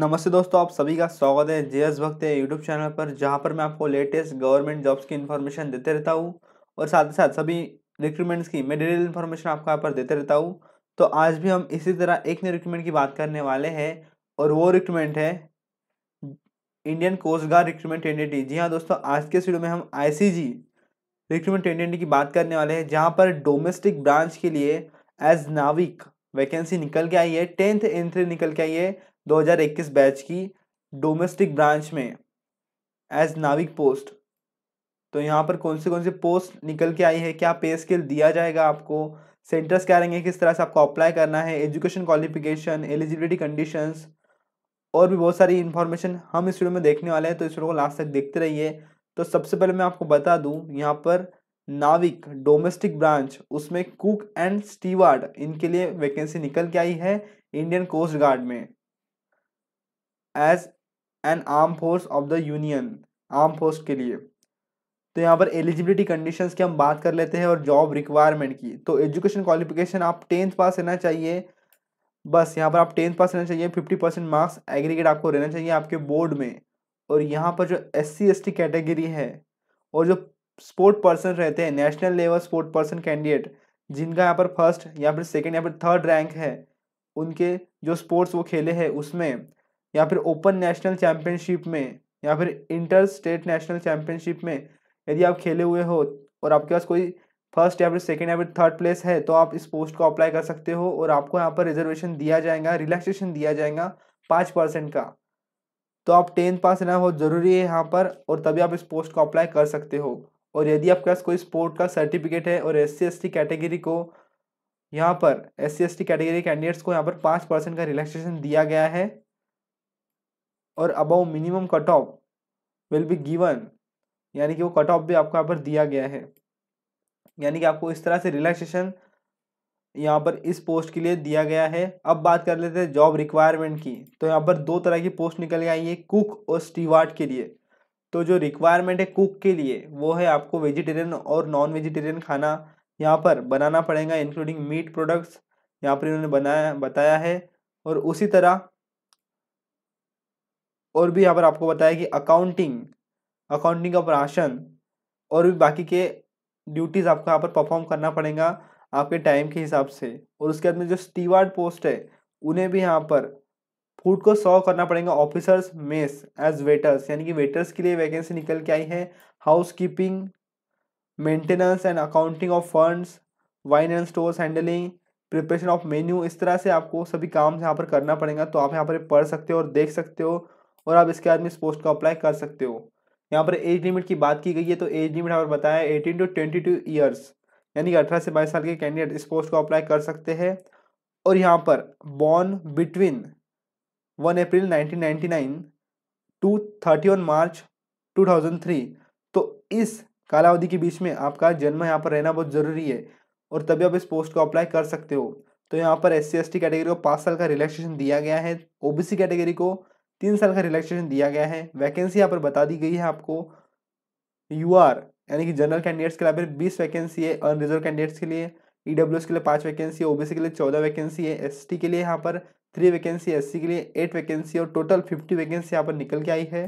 नमस्ते दोस्तों आप सभी का स्वागत है जे एस भक्त है यूट्यूब चैनल पर जहां पर मैं आपको लेटेस्ट गवर्नमेंट जॉब्स की इन्फॉर्मेशन देते रहता हूं और साथ ही साथ सभी रिक्रूटमेंट्स की मैं डिटेल इन्फॉर्मेशन आपको यहाँ पर देते रहता हूं तो आज भी हम इसी तरह एक नए रिक्रूटमेंट की बात करने वाले हैं और वो रिक्रूटमेंट है इंडियन कोस्ट गार्ड रिक्रूटमेंट एंडिटी जी हाँ दोस्तों आज के वीडियो में हम आई रिक्रूटमेंट की बात करने वाले हैं जहाँ पर डोमेस्टिक ब्रांच के लिए एज नाविक वैकेंसी निकल के आई है टेंथ एंट्री निकल के आई है 2021 बैच की डोमेस्टिक ब्रांच में एज नाविक पोस्ट तो यहाँ पर कौन से कौन से पोस्ट निकल के आई है क्या पे स्केल दिया जाएगा आपको सेंटर्स क्या रहेंगे किस तरह से आपको अप्लाई करना है एजुकेशन क्वालिफिकेशन एलिजिबिलिटी कंडीशंस और भी बहुत सारी इन्फॉर्मेशन हम इस वीडियो में देखने वाले हैं तो इस वीडियो को लास्ट तक देखते रहिए तो सबसे पहले मैं आपको बता दूं यहाँ पर नाविक डोमेस्टिक ब्रांच उसमें कुक एंड स्टीवार्ड इनके लिए वैकेंसी निकल के आई है इंडियन कोस्ट गार्ड में as an arm force of the union arm force के लिए तो यहाँ पर एलिजिबिलिटी कंडीशन की हम बात कर लेते हैं और जॉब रिक्वायरमेंट की तो एजुकेशन क्वालिफिकेशन आप टेंथ पास रहना चाहिए बस यहाँ पर आप टेंथ पास रहना चाहिए फिफ्टी परसेंट मार्क्स एग्रीगेट आपको रहना चाहिए आपके बोर्ड में और यहाँ पर जो S C S T category है और जो स्पोर्ट पर्सन रहते हैं national level sport person candidate जिनका यहाँ पर फर्स्ट या फिर सेकेंड या फिर थर्ड रैंक है उनके जो स्पोर्ट्स वो खेले हैं उसमें या फिर ओपन नेशनल चैम्पियनशिप में या फिर इंटर स्टेट नेशनल चैम्पियनशिप में यदि आप खेले हुए हो और आपके पास कोई फर्स्ट या फिर सेकेंड या फिर थर्ड प्लेस है तो आप इस पोस्ट को अप्लाई कर सकते हो और आपको यहाँ पर रिजर्वेशन दिया जाएगा रिलैक्सेशन दिया जाएगा पाँच परसेंट का तो आप टेंथ पास रहना बहुत ज़रूरी है यहाँ पर और तभी आप इस पोस्ट को अप्लाई कर सकते हो और यदि आपके पास कोई स्पोर्ट का सर्टिफिकेट है और एस सी कैटेगरी को यहाँ पर एस सी कैटेगरी कैंडिडेट्स को यहाँ पर पाँच परसेंट का रिलैक्सेशन दिया गया है और above minimum cut off will be given यानी कि वो कट ऑफ भी आपको यहाँ पर दिया गया है यानी कि आपको इस तरह से रिलैक्सेशन यहाँ पर इस पोस्ट के लिए दिया गया है अब बात कर लेते हैं जॉब रिक्वायरमेंट की तो यहाँ पर दो तरह की पोस्ट निकल गई है कुक और स्टीवार्ड के लिए तो जो रिक्वायरमेंट है कुक के लिए वो है आपको वेजिटेरियन और नॉन वेजिटेरियन खाना यहाँ पर बनाना पड़ेगा इंक्लूडिंग मीट प्रोडक्ट्स यहाँ पर इन्होंने बनाया बताया है और उसी तरह और भी यहाँ पर आपको बताया कि अकाउंटिंग अकाउंटिंग का प्राशन और भी बाकी के ड्यूटीज़ आपको यहाँ पर परफॉर्म करना पड़ेगा आपके टाइम के हिसाब से और उसके बाद में जो स्टीवार्ड पोस्ट है उन्हें भी यहाँ पर फूड को सॉ करना पड़ेगा ऑफिसर्स मेस एज वेटर्स यानी कि वेटर्स के लिए वैकेंसी निकल के आई है housekeeping maintenance and accounting of funds wine and stores handling preparation of menu इस तरह से आपको सभी काम यहाँ पर करना पड़ेगा तो आप यहाँ पर पढ़ सकते हो और देख सकते हो और आप इसके आदमी इस पोस्ट को अप्लाई कर सकते हो यहाँ पर एज लिमिट की बात की गई है तो एज लिमिट यहाँ पर बताया eighteen to twenty two years यानी कि अठारह से बाईस साल के कैंडिडेट इस पोस्ट को अप्लाई कर सकते हैं और यहाँ पर born between one April nineteen to thirty one March three तो इस कालावधि के बीच में आपका जन्म यहाँ पर रहना बहुत ज़रूरी है और तभी आप इस पोस्ट को अप्लाई कर सकते हो तो यहाँ पर एस सी कैटेगरी को पाँच साल का रिलैक्सेशन दिया गया है ओबीसी कैटेगरी को तीन साल का रिलैक्सेशन दिया गया है वैकेंसी यहाँ पर बता दी गई है आपको यू आर यानी कि जनरल कैंडिडेट्स के लिए बीस वैकेंसी है अनरिजर्व कैंडिडेट्स के लिए ई के लिए पाँच वैकेंसी है के लिए चौदह वैकेंसी है एस के लिए यहाँ पर थ्री वैकेंसी एस के लिए एट वैकेंसी और टोटल फिफ्टी वैकेंसी यहाँ पर निकल के आई है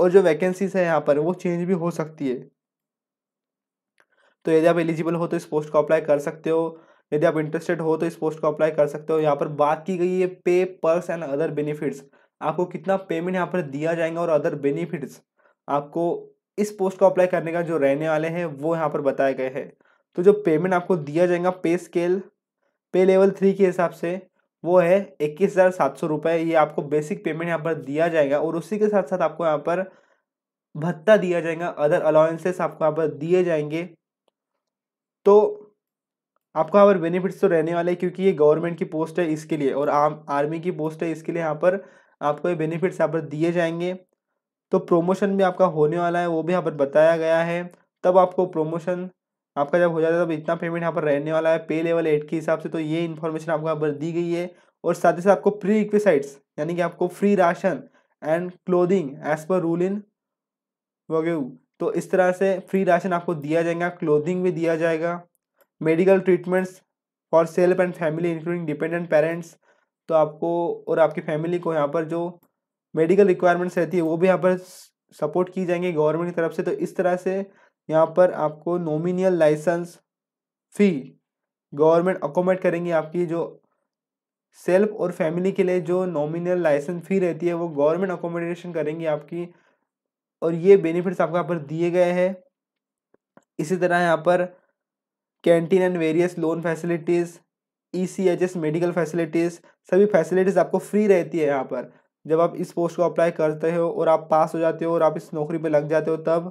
और जो वैकेंसीज है यहाँ पर वो चेंज भी हो सकती है तो यदि आप एलिजिबल हो तो इस पोस्ट को अप्लाई कर सकते हो यदि आप इंटरेस्टेड हो तो इस पोस्ट को अप्लाई कर सकते हो यहाँ पर बात की गई है पे पर्स एंड अदर बेनिफिट्स आपको कितना पेमेंट यहाँ पर दिया जाएगा और अदर बेनिफिट्स आपको इस पोस्ट को अप्लाई करने का जो रहने वाले हैं वो यहाँ पर बताए गए हैं तो जो पेमेंट आपको दिया जाएगा पे स्केल पे लेवल थ्री के हिसाब से वो है इक्कीस हज़ार सात सौ रुपये ये आपको बेसिक पेमेंट यहाँ पर दिया जाएगा और उसी के साथ साथ आपको यहाँ पर भत्ता दिया जाएगा अदर अलाउंसेस आपको यहाँ पर दिए जाएंगे तो आपको यहाँ पर बेनिफिट्स तो रहने वाले क्योंकि ये गवर्नमेंट की पोस्ट है इसके लिए और आम आर्मी की पोस्ट है इसके लिए यहाँ पर आपको ये बेनिफिट्स यहाँ पर दिए जाएंगे तो प्रोमोशन भी आपका होने वाला है वो भी यहाँ पर बताया गया है तब आपको प्रोमोशन आपका जब हो जाता है तब इतना पेमेंट यहाँ पर रहने वाला है पे लेवल एट के हिसाब से तो ये इन्फॉर्मेशन आपको यहाँ पर दी गई है और साथ ही साथ आपको प्री इक्विसाइड्स यानी कि आपको free ration and clothing as per rule इन वगैरह तो इस तरह से फ्री राशन आपको दिया जाएगा क्लोदिंग भी दिया जाएगा medical treatments for self and family including dependent parents तो आपको और आपकी फैमिली को यहाँ पर जो मेडिकल रिक्वायरमेंट्स रहती है वो भी यहाँ पर सपोर्ट की जाएंगे गवर्नमेंट की तरफ से तो इस तरह से यहाँ पर आपको nominal license fee government accommodate करेंगी आपकी जो सेल्फ और फैमिली के लिए जो नॉमिनल लाइसेंस फी रहती है वो गवर्नमेंट अकोमोडेशन करेंगी आपकी और ये बेनिफिट्स आपको यहाँ पर दिए गए हैं इसी तरह यहाँ पर canteen and various loan facilities E C H S medical facilities सभी फैसिलिटीज़ आपको फ्री रहती है यहाँ पर जब आप इस पोस्ट को अप्लाई करते हो और आप पास हो जाते हो और आप इस नौकरी पे लग जाते हो तब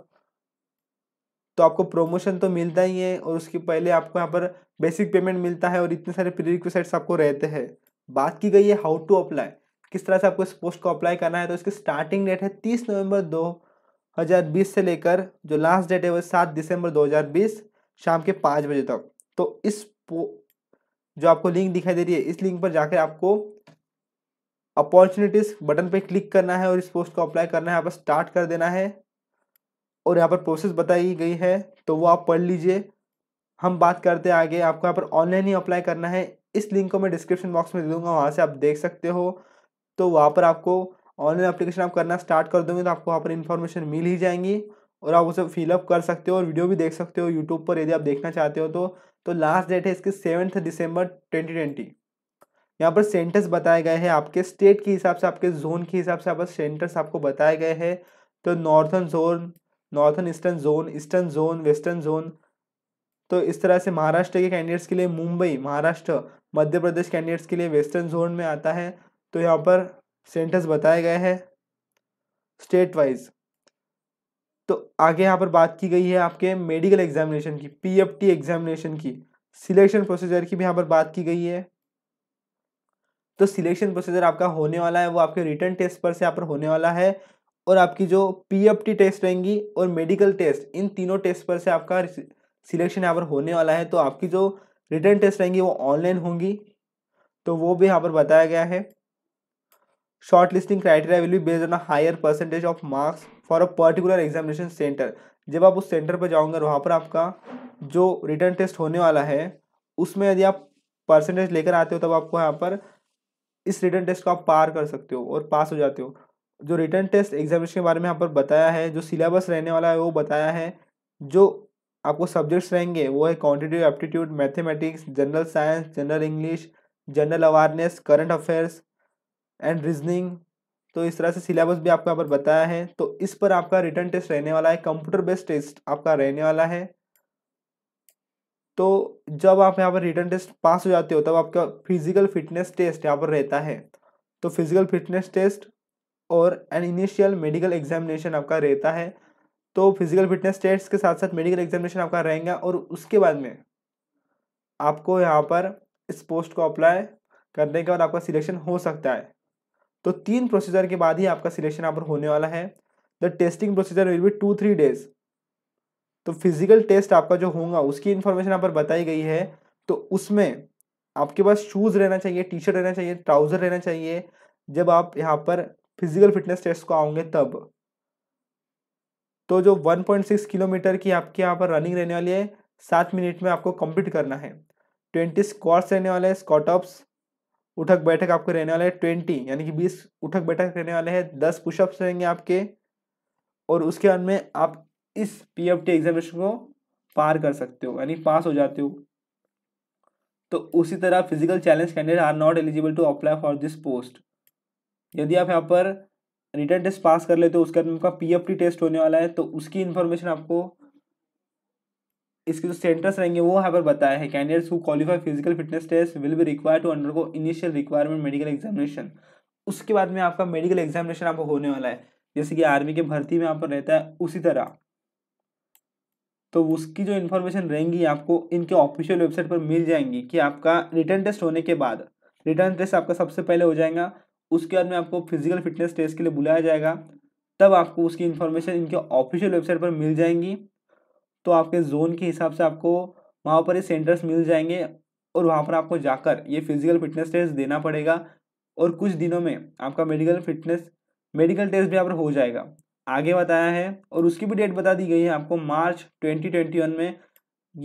तो आपको प्रमोशन तो मिलता ही है और उसके पहले आपको यहाँ पर बेसिक पेमेंट मिलता है और इतने सारे प्री रिक्वेसाइट्स आपको रहते हैं बात की गई है हाउ टू अप्लाई किस तरह से आपको इस पोस्ट को अप्लाई करना है तो इसकी स्टार्टिंग डेट है तीस नवंबर बीस से लेकर जो लास्ट डेट है वो सात दिसंबर दो हजार बीस शाम के पाँच बजे तक तो इस जो आपको लिंक दिखाई दे रही है इस लिंक पर जाकर आपको अपॉर्चुनिटीज बटन पे क्लिक करना है और इस पोस्ट को अप्लाई करना है यहाँ पर स्टार्ट कर देना है और यहाँ पर प्रोसेस बताई गई है तो वो आप पढ़ लीजिए हम बात करते हैं आगे आपको यहाँ पर ऑनलाइन ही अप्लाई करना है इस लिंक को मैं डिस्क्रिप्शन बॉक्स में दे दूंगा वहाँ से आप देख सकते हो तो वहाँ पर आपको ऑनलाइन अप्लीकेशन आप करना स्टार्ट कर दोगे तो आपको वहाँ पर इन्फॉर्मेशन मिल ही जाएंगी और आप उसे फिलअप कर सकते हो और वीडियो भी देख सकते हो यूट्यूब पर यदि आप देखना चाहते हो तो तो लास्ट डेट है इसकी सेवन्थ दिसंबर ट्वेंटी ट्वेंटी यहाँ पर सेंटर्स बताए गए हैं आपके स्टेट के हिसाब से आपके जोन के हिसाब से आप सेंटर्स आपको बताए गए हैं तो northern zone northern eastern zone eastern zone western zone तो इस तरह से महाराष्ट्र के कैंडिडेट्स के लिए मुंबई महाराष्ट्र मध्य प्रदेश कैंडिडेट्स के लिए वेस्टर्न जोन में आता है तो यहाँ पर सेंटर्स बताए गए हैं स्टेट वाइज तो आगे यहाँ पर बात की गई है आपके मेडिकल एग्जामिनेशन की पीएफटी एग्जामिनेशन की सिलेक्शन प्रोसीजर की भी यहाँ पर बात की गई है तो सिलेक्शन प्रोसीजर आपका होने वाला है वो आपके रिटर्न टेस्ट पर से यहाँ पर होने वाला है और आपकी जो पीएफटी टेस्ट रहेंगी और मेडिकल टेस्ट इन तीनों टेस्ट पर से आपका सिलेक्शन यहाँ पर होने वाला है तो आपकी जो रिटर्न टेस्ट रहेंगी वो ऑनलाइन होंगी तो वो भी यहाँ पर बताया गया है shortlisting criteria will be based on higher percentage of marks for a particular examination centre जब आप उस सेंटर पर जाओगे वहाँ पर आपका जो रिटर्न टेस्ट होने वाला है उसमें यदि आप परसेंटेज लेकर आते हो तब आपको यहाँ पर इस रिटर्न टेस्ट को आप पार कर सकते हो और पास हो जाते हो जो रिटर्न टेस्ट एग्जामिनेशन के बारे में यहाँ पर बताया है जो सिलेबस रहने वाला है वो बताया है जो आपको सब्जेक्ट्स रहेंगे वो है quantitative aptitude mathematics general science general English general awareness current affairs and reasoning तो इस तरह से सिलेबस भी आपको यहाँ पर बताया है तो इस पर आपका रिटर्न टेस्ट रहने वाला है कंप्यूटर बेस्ड टेस्ट आपका रहने वाला है तो जब आप यहाँ पर रिटर्न टेस्ट पास हो जाते हो तब आपका फिजिकल फिटनेस टेस्ट यहाँ पर रहता है तो फिजिकल फिटनेस टेस्ट और एन इनिशियल मेडिकल एग्जामिनेशन आपका रहता है तो फिजिकल फिटनेस टेस्ट के साथ साथ मेडिकल एग्जामिनेशन आपका रहेगा और उसके बाद में आपको यहाँ पर इस पोस्ट को अप्लाई करने के बाद आपका सिलेक्शन हो सकता है तो तीन प्रोसीजर के बाद ही आपका सिलेक्शन यहाँ पर होने वाला है the testing procedure will be two three days तो फिजिकल टेस्ट आपका जो होगा उसकी इन्फॉर्मेशन यहाँ पर बताई गई है तो उसमें आपके पास शूज़ रहना चाहिए टी शर्ट रहना चाहिए ट्राउज़र रहना चाहिए जब आप यहाँ पर फिजिकल फिटनेस टेस्ट को आओगे तब तो जो 1.6 किलोमीटर की आपके यहाँ पर रनिंग रहने वाली है सात मिनट में आपको कंप्लीट करना है ट्वेंटी स्क्वाट्स रहने वाले हैं स्कॉटअप्स उठक बैठक आपके रहने वाले हैं ट्वेंटी यानी कि बीस उठक बैठक रहने वाले हैं दस पुशअप्स रहेंगे आपके और उसके बाद में आप इस पी एफ टी एग्जामिनेशन को पार कर सकते हो यानी पास हो जाते हो तो उसी तरह physical challenge candidate are not eligible to apply for this post यदि आप यहाँ पर रिटर्न टेस्ट पास कर लेते हो उसके बाद में आपका पी एफ टी टेस्ट होने वाला है तो उसकी इन्फॉर्मेशन आपको इसके जो सेंटर्स रहेंगे वो यहाँ पर बताया है candidates who qualify physical fitness test will be require to undergo initial requirement medical examination उसके बाद में आपका मेडिकल एग्जामिनेशन आपको होने वाला है जैसे कि आर्मी के भर्ती में यहाँ पर रहता है उसी तरह तो उसकी जो इन्फॉर्मेशन रहेंगी आपको इनके ऑफिशियल वेबसाइट पर मिल जाएंगी कि आपका रिटर्न टेस्ट होने के बाद रिटर्न टेस्ट आपका सबसे पहले हो जाएगा उसके बाद में आपको फिजिकल फिटनेस टेस्ट के लिए बुलाया जाएगा तब आपको उसकी इन्फॉर्मेशन इनके ऑफिशियल वेबसाइट पर मिल जाएंगी तो आपके जोन के हिसाब से आपको वहाँ पर ये सेंटर्स मिल जाएंगे और वहाँ पर आपको जाकर ये फिजिकल फिटनेस टेस्ट देना पड़ेगा और कुछ दिनों में आपका मेडिकल फिटनेस मेडिकल टेस्ट भी यहाँ पर हो जाएगा आगे बताया है और उसकी भी डेट बता दी गई है आपको मार्च ट्वेंटी ट्वेंटी वन में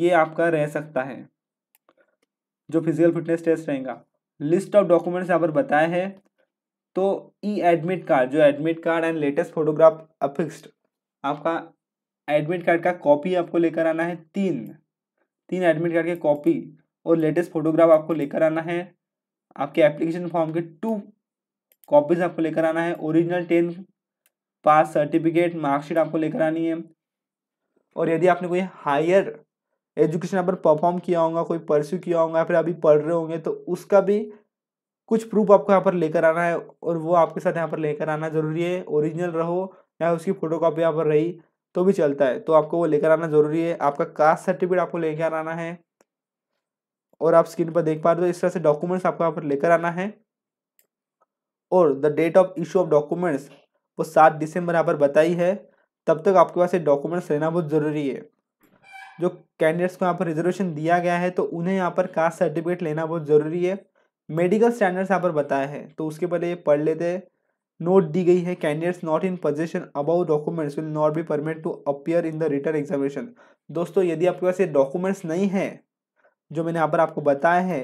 ये आपका रह सकता है जो फिजिकल फिटनेस टेस्ट रहेगा लिस्ट ऑफ डॉक्यूमेंट्स यहाँ पर बताया है तो ई एडमिट कार्ड जो admit card and latest photograph affixed आपका एडमिट कार्ड का कॉपी आपको लेकर आना है तीन तीन एडमिट कार्ड के कॉपी और लेटेस्ट फोटोग्राफ आपको लेकर आना है आपके एप्लीकेशन फॉर्म के टू कॉपीज आपको लेकर आना है original ten pass certificate marksheet आपको लेकर आनी है और यदि आपने कोई हायर एजुकेशन पर परफॉर्म किया होगा कोई परस्यू किया होगा या फिर अभी पढ़ रहे होंगे तो उसका भी कुछ प्रूफ आपको यहाँ पर लेकर आना है और वो आपके साथ यहाँ पर लेकर आना जरूरी है ओरिजिनल रहो या उसकी फोटो कॉपी यहाँ पर रही तो भी चलता है तो आपको वो लेकर आना जरूरी है आपका कास्ट सर्टिफिकेट आपको लेकर आना है और आप स्क्रीन पर देख पा रहे हो इस तरह से डॉक्यूमेंट्स आपको यहाँ पर लेकर आना है और the date of issue of documents वो सात दिसंबर यहाँ पर बताई है तब तक आपके पास ये डॉक्यूमेंट्स लेना बहुत ज़रूरी है जो कैंडिडेट्स को यहाँ पर रिजर्वेशन दिया गया है तो उन्हें यहाँ पर कास्ट सर्टिफिकेट लेना बहुत ज़रूरी है मेडिकल स्टैंडर्ड्स यहाँ पर बताया है तो उसके पहले ये पढ़ लेते हैं नोट दी गई है candidates not in possession above documents will not be permit to appear in the written examination दोस्तों यदि आपके पास ये डॉक्यूमेंट्स नहीं है जो मैंने यहाँ पर आपको बताया है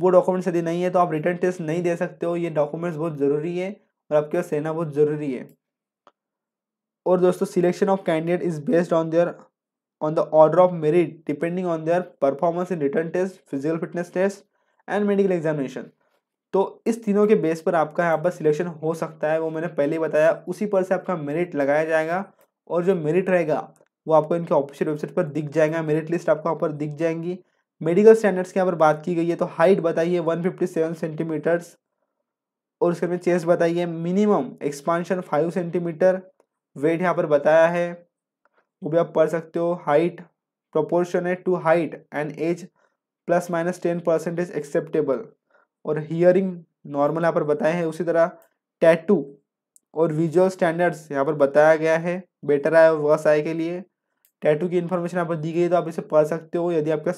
वो डॉक्यूमेंट्स यदि नहीं है तो आप रिटर्न टेस्ट नहीं दे सकते हो ये डॉक्यूमेंट्स बहुत ज़रूरी है और आपके पास रहना बहुत ज़रूरी है और दोस्तों selection of candidate is based on their on the order of merit depending on their performance in written test physical fitness test and medical examination तो इस तीनों के बेस पर आपका यहाँ पर सिलेक्शन हो सकता है वो मैंने पहले ही बताया उसी पर से आपका मेरिट लगाया जाएगा और जो मेरिट रहेगा वो आपको इनके ऑफिशियल वेबसाइट पर दिख जाएगा मेरिट लिस्ट आपको यहाँ पर दिख जाएंगी मेडिकल स्टैंडर्ड्स की यहाँ पर बात की गई है तो हाइट बताइए वन सेंटीमीटर्स और उसके में चेस्ट बताइए minimum expansion five centimetre weight यहाँ पर बताया है वो भी आप पढ़ सकते हो height proportionate to height and age plus minus ten percentage acceptable और हियरिंग नॉर्मल यहाँ पर बताए हैं उसी तरह टैटू और विजुअल स्टैंडर्ड्स यहाँ पर बताया गया है बेटर आए और वर्स आए के लिए टैटू की इन्फॉर्मेशन यहाँ पर दी गई तो आप इसे पढ़ सकते हो यदि आपका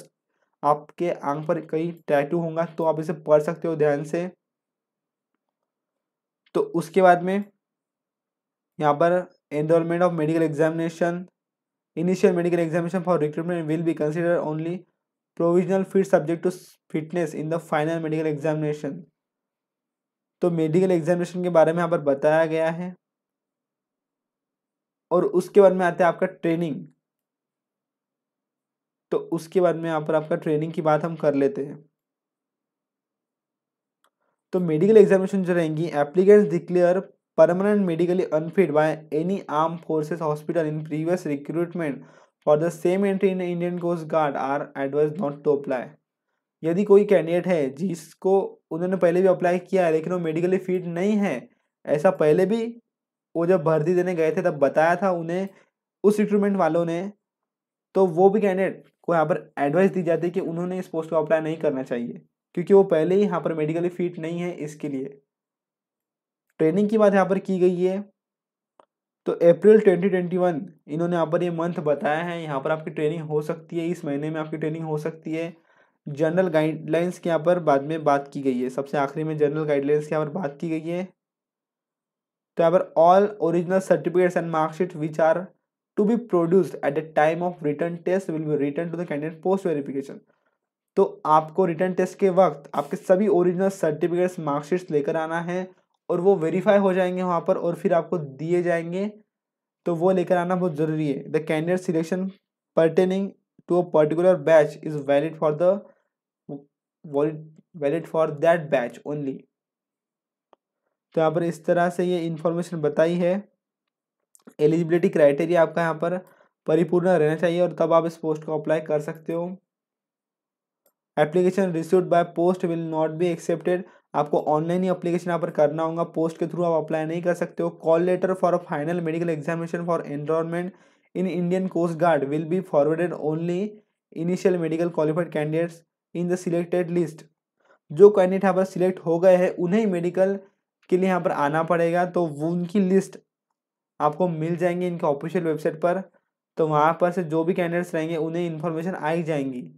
आपके आंख पर कई टैटू होगा तो आप इसे पढ़ सकते हो ध्यान से तो उसके बाद में यहाँ पर enrolment of medical examination initial medical examination for recruitment will be consider only provisional fit subject to fitness in the final medical examination तो मेडिकल एग्जामिनेशन के बारे में यहाँ पर बताया गया है और उसके बाद में आता है आपका ट्रेनिंग तो उसके बाद में यहाँ पर आपका ट्रेनिंग की बात हम कर लेते हैं तो मेडिकल एग्जामिनेशन जो रहेंगी applicants declare permanent medically unfit by any arm forces hospital in previous recruitment for the same entry in Indian coast guard are advise not to apply यदि कोई कैंडिडेट है जिसको उन्होंने पहले भी अप्लाई किया है लेकिन वो मेडिकली फिट नहीं है ऐसा पहले भी वो जब भर्ती देने गए थे तब बताया था उन्हें उस रिक्रूटमेंट वालों ने तो वो भी कैंडिडेट को यहाँ पर एडवाइस दी जाती है कि उन्होंने इस पोस्ट को अप्लाई नहीं करना चाहिए क्योंकि वो पहले ही यहाँ पर मेडिकली फिट नहीं है इसके लिए ट्रेनिंग की बात यहाँ पर की गई है तो अप्रैल 2021 इन्होंने यहाँ पर ये मंथ बताया है यहाँ पर आपकी ट्रेनिंग हो सकती है इस महीने में आपकी ट्रेनिंग हो सकती है जनरल गाइडलाइंस के यहाँ पर बाद में बात की गई है सबसे आखिरी में जनरल गाइडलाइंस के यहाँ पर बात की गई है तो यहाँ पर all original certificates and marksheet which are to be produced at the time of written test will be written to the candidate post verification तो आपको रिटर्न टेस्ट के वक्त आपके सभी ओरिजिनल सर्टिफिकेट्स मार्कशीट्स लेकर आना है और वो वेरीफाई हो जाएंगे वहाँ पर और फिर आपको दिए जाएंगे तो वो लेकर आना बहुत ज़रूरी है the candidate selection pertaining to a particular batch is valid for the valid for that batch only तो यहाँ पर इस तरह से ये इन्फॉर्मेशन बताई है एलिजिबिलिटी क्राइटेरिया आपका यहाँ पर परिपूर्ण रहना चाहिए और तब आप इस पोस्ट को अप्लाई कर सकते हो application received by post will not be accepted आपको ऑनलाइन ही अप्लीकेशन यहाँ पर करना होगा पोस्ट के थ्रू आप अप्लाई नहीं कर सकते हो call letter for final medical examination for enrolment in Indian coast guard will be forwarded only initial medical qualified candidates in the selected list जो कैंडिडेट यहाँ पर सिलेक्ट हो गए हैं उन्हें मेडिकल के लिए यहाँ पर आना पड़ेगा तो वो उनकी लिस्ट आपको मिल जाएंगी इनके ऑफिशियल वेबसाइट पर तो वहाँ पर से जो भी कैंडिडेट्स रहेंगे उन्हें इन्फॉर्मेशन आई जाएंगी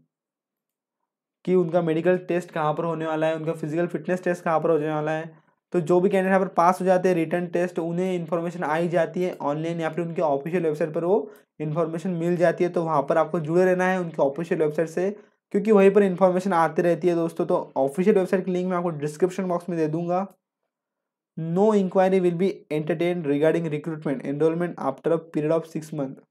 कि उनका मेडिकल टेस्ट कहाँ पर होने वाला है उनका फिजिकल फिटनेस टेस्ट कहाँ पर होने वाला है तो जो भी कैंडिडेट यहाँ पर पास हो जाते हैं रिटर्न टेस्ट उन्हें इन्फॉर्मेशन आई जाती है ऑनलाइन या फिर उनके ऑफिशियल वेबसाइट पर वो इन्फॉर्मेशन मिल जाती है तो वहाँ पर आपको जुड़े रहना है उनके ऑफिशियल वेबसाइट से क्योंकि वहीं पर इन्फॉर्मेशन आती रहती है दोस्तों तो ऑफिशियल वेबसाइट की लिंक मैं आपको डिस्क्रिप्शन बॉक्स में दे दूंगा no inquiry will be entertain regarding recruitment enrolment after a period of six month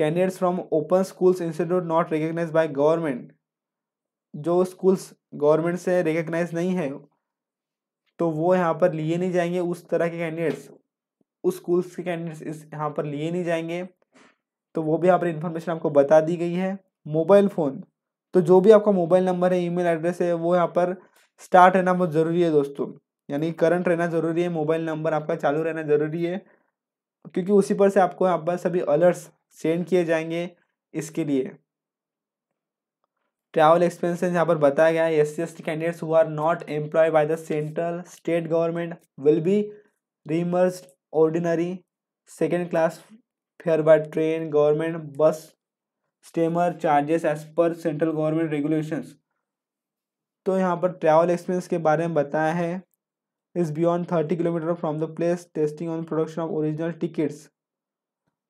candidates from open schools institute not recognise by government जो स्कूल्स गवर्नमेंट से रिकग्नाइज नहीं है तो वो यहाँ पर लिए नहीं जाएंगे उस तरह के कैंडिडेट्स उस स्कूल्स के कैंडिडेट्स इस यहाँ पर लिए नहीं जाएंगे तो वो भी यहाँ पर इंफॉर्मेशन आपको बता दी गई है मोबाइल फ़ोन तो जो भी आपका मोबाइल नंबर है ईमेल एड्रेस है वो यहाँ पर स्टार्ट रहना बहुत ज़रूरी है दोस्तों यानी करंट रहना ज़रूरी है मोबाइल नंबर आपका चालू रहना ज़रूरी है क्योंकि उसी पर से आपको यहाँ पर सभी अलर्ट्स सेंड किए जाएंगे इसके लिए ट्रैवल एक्सपेंसेस यहाँ पर बताया गया है S C S T candidates who are not employ by the central state government will be reimburse ordinary second class fare by train government bus steamer charges as per central government regulations तो यहाँ पर travel expense के बारे में बताया है is beyond thirty kilometre from the place testing on production of original tickets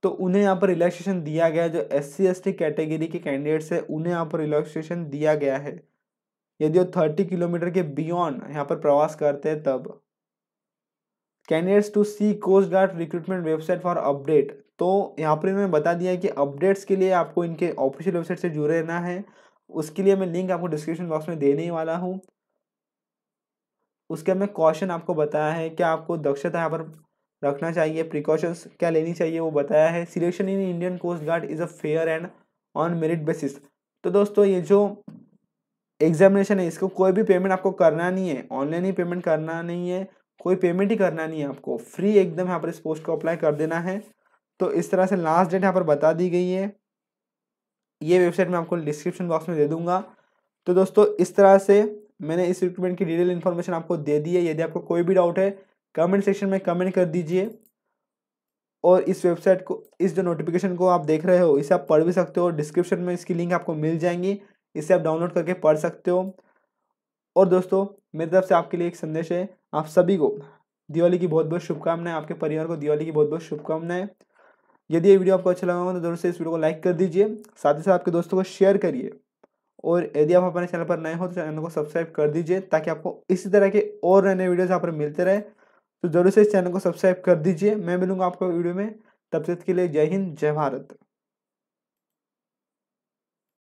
तो उन्हें यहाँ पर रिलैक्सेशन दिया गया जो एस सी कैटेगरी के कैंडिडेट्स है उन्हें यहाँ पर रिलैक्सेशन दिया गया है यदि वो थर्टी किलोमीटर के बियॉन्ड यहाँ पर प्रवास करते हैं तब candidates to see coast guard recruitment website for update तो यहाँ पर इन्होंने बता दिया है कि अपडेट्स के लिए आपको इनके ऑफिशियल वेबसाइट से जुड़े रहना है उसके लिए मैं लिंक आपको डिस्क्रिप्शन बॉक्स में देने ही वाला हूँ उसके मैं क्वेश्चन आपको बताया है क्या आपको दक्षता यहाँ पर रखना चाहिए प्रिकॉशंस क्या लेनी चाहिए वो बताया है selection in Indian coast guard is a fair and on merit basis तो दोस्तों ये जो एग्जामिनेशन है इसको कोई भी पेमेंट आपको करना नहीं है ऑनलाइन ही पेमेंट करना नहीं है कोई पेमेंट ही करना नहीं है आपको फ्री एकदम यहाँ पर इस पोस्ट को अप्लाई कर देना है तो इस तरह से लास्ट डेट यहाँ पर बता दी गई है ये वेबसाइट मैं आपको डिस्क्रिप्शन बॉक्स में दे दूंगा तो दोस्तों इस तरह से मैंने इस रिक्रूटमेंट की डिटेल इन्फॉर्मेशन आपको दे दी है यदि आपको कोई भी डाउट है कमेंट सेक्शन में कमेंट कर दीजिए और इस वेबसाइट को इस जो नोटिफिकेशन को आप देख रहे हो इसे आप पढ़ भी सकते हो डिस्क्रिप्शन में इसकी लिंक आपको मिल जाएंगी इसे आप डाउनलोड करके पढ़ सकते हो और दोस्तों मेरी तरफ से आपके लिए एक संदेश है आप सभी को दिवाली की बहुत बहुत शुभकामनाएं आपके परिवार को दिवाली की बहुत बहुत शुभकामनाएं यदि ये वीडियो आपको अच्छा लगा हो तो जरूर से इस वीडियो को लाइक कर दीजिए साथ ही साथ आपके दोस्तों को शेयर करिए और यदि आप अपने चैनल पर नए हो तो चैनल को सब्सक्राइब कर दीजिए ताकि आपको इसी तरह के और नए नए वीडियोज़ यहाँ पर मिलते रहे तो जरूर से इस चैनल को सब्सक्राइब कर दीजिए मैं मिलूंगा आपको वीडियो में तब तक के लिए जय हिंद जय भारत